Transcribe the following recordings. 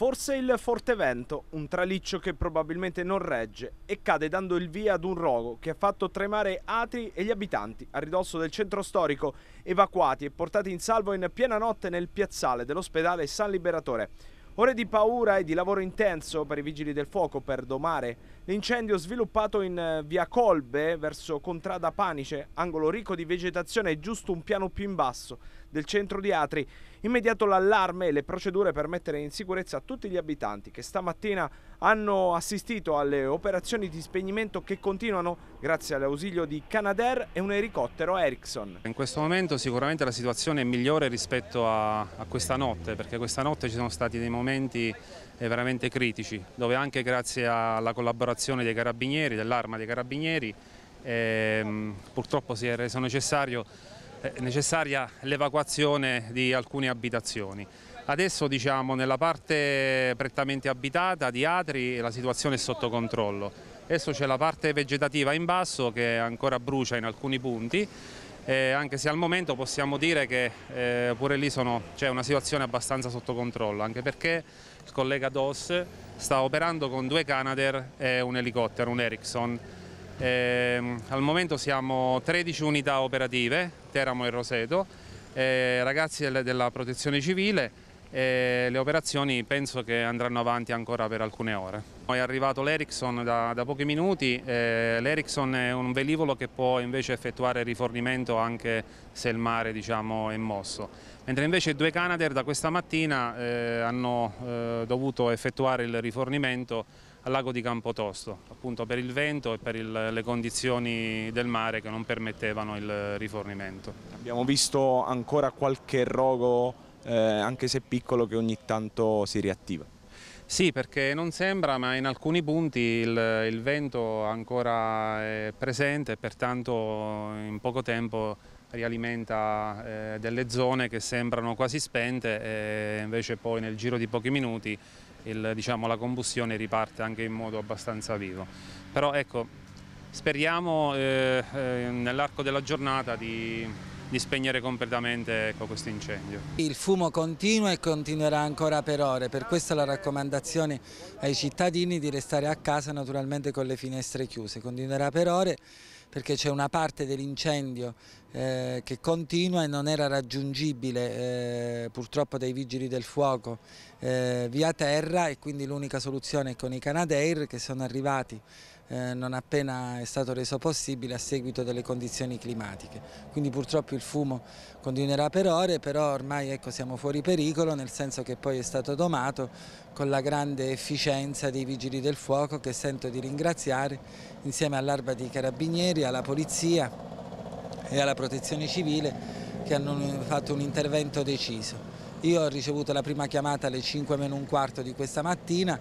Forse il forte vento, un traliccio che probabilmente non regge e cade dando il via ad un rogo che ha fatto tremare atri e gli abitanti a ridosso del centro storico, evacuati e portati in salvo in piena notte nel piazzale dell'ospedale San Liberatore. Ore di paura e di lavoro intenso per i vigili del fuoco per domare l'incendio sviluppato in eh, via Colbe verso Contrada Panice, angolo ricco di vegetazione e giusto un piano più in basso del centro di Atri. Immediato l'allarme e le procedure per mettere in sicurezza tutti gli abitanti che stamattina hanno assistito alle operazioni di spegnimento che continuano grazie all'ausilio di Canadair e un elicottero Ericsson. In questo momento sicuramente la situazione è migliore rispetto a, a questa notte perché questa notte ci sono stati dei momenti eh, veramente critici dove anche grazie alla collaborazione dei carabinieri, dell'arma dei carabinieri, ehm, purtroppo si è reso necessario eh, necessaria l'evacuazione di alcune abitazioni. Adesso diciamo, nella parte prettamente abitata di Atri la situazione è sotto controllo. Adesso c'è la parte vegetativa in basso che ancora brucia in alcuni punti, eh, anche se al momento possiamo dire che eh, pure lì c'è cioè una situazione abbastanza sotto controllo, anche perché il collega DOS sta operando con due Canadair e un elicottero, un Ericsson, eh, al momento siamo 13 unità operative, Teramo e Roseto, eh, ragazzi della protezione civile, e le operazioni penso che andranno avanti ancora per alcune ore. È arrivato l'Ericsson da, da, pochi minuti, l'Ericsson è un velivolo che può invece effettuare rifornimento anche se il mare diciamo, è mosso, mentre invece due Canadair da questa mattina eh, hanno eh, dovuto effettuare il rifornimento al lago di Campotosto, appunto per il vento e per il, le condizioni del mare che non permettevano il rifornimento. Abbiamo visto ancora qualche rogo eh, anche se piccolo, che ogni tanto si riattiva. Sì, perché non sembra, ma in alcuni punti il, il vento ancora è presente e pertanto in poco tempo rialimenta eh, delle zone che sembrano quasi spente e invece poi nel giro di pochi minuti il, diciamo, la combustione riparte anche in modo abbastanza vivo. Però ecco, speriamo eh, eh nell'arco della giornata di di spegnere completamente ecco, questo incendio. Il fumo continua e continuerà ancora per ore, per questo la raccomandazione ai cittadini di restare a casa naturalmente con le finestre chiuse, continuerà per ore perché c'è una parte dell'incendio eh, che continua e non era raggiungibile eh, purtroppo dai vigili del fuoco eh, via terra e quindi l'unica soluzione è con i Canadair che sono arrivati eh, non appena è stato reso possibile a seguito delle condizioni climatiche. Quindi purtroppo il fumo continuerà per ore, però ormai ecco, siamo fuori pericolo, nel senso che poi è stato domato con la grande efficienza dei vigili del fuoco che sento di ringraziare insieme all'Arba dei Carabinieri, alla Polizia e alla Protezione Civile che hanno fatto un intervento deciso. Io ho ricevuto la prima chiamata alle 5 meno un quarto di questa mattina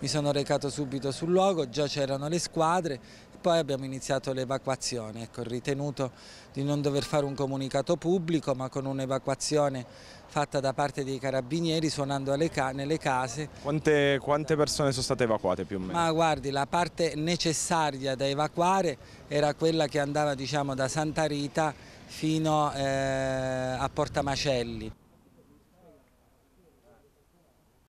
mi sono recato subito sul luogo, già c'erano le squadre e poi abbiamo iniziato l'evacuazione, ecco, ritenuto di non dover fare un comunicato pubblico ma con un'evacuazione fatta da parte dei carabinieri suonando ca nelle case. Quante, quante, persone sono state evacuate più o meno? Ma guardi, la parte necessaria da evacuare era quella che andava diciamo, da Santa Rita fino eh, a Porta Macelli.